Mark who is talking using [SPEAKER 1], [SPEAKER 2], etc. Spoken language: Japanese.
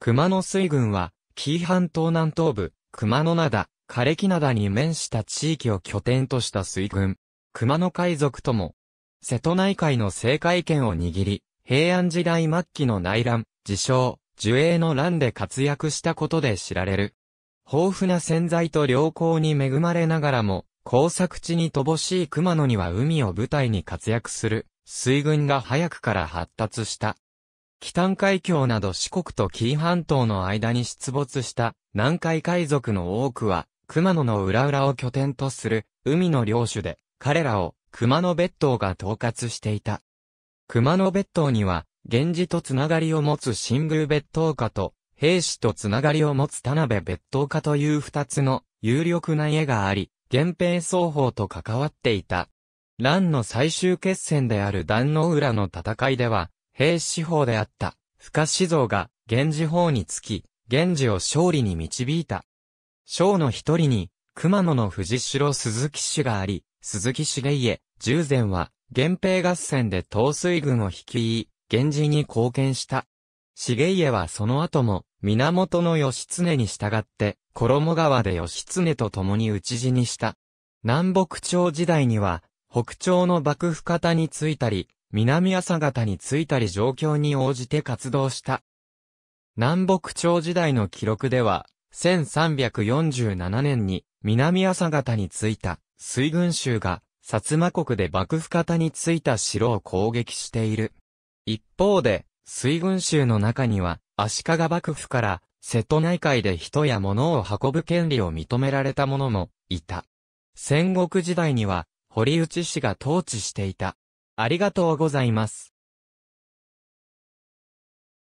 [SPEAKER 1] 熊
[SPEAKER 2] 野水軍は、紀伊半島南東部、熊野灘、枯れ木灘に面した地域を拠点とした水軍。熊野海賊とも、瀬戸内海の政界権を握り、平安時代末期の内乱、自称、樹影の乱で活躍したことで知られる。豊富な潜在と良好に恵まれながらも、工作地に乏しい熊野には海を舞台に活躍する、水軍が早くから発達した。北海峡など四国と紀伊半島の間に出没した南海海賊の多くは、熊野の裏裏を拠点とする海の領主で、彼らを熊野別島が統括していた。熊野別島には、源氏とつながりを持つ新宮別島家と、兵士とつながりを持つ田辺別島家という二つの有力な家があり、源平双方と関わっていた。乱の最終決戦である壇の浦の戦いでは、平氏法であった、深志像が、源氏法につき、源氏を勝利に導いた。将の一人に、熊野の藤代鈴木氏があり、鈴木茂家、従前は、源平合戦で東水軍を率い、源氏に貢献した。重家はその後も、源義経に従って、衣川で義経と共に討ち死にした。南北朝時代には、北朝の幕府方についたり、南朝方に着いたり状況に応じて活動した。南北朝時代の記録では、1347年に南朝方に着いた水軍衆が薩摩国で幕府方に着いた城を攻撃している。一方で、水軍衆の中には足利幕府から瀬戸内海で人や物を運ぶ権利を認められた者もいた。戦国時代には堀内氏が統治していた。ありがとうござ
[SPEAKER 1] います。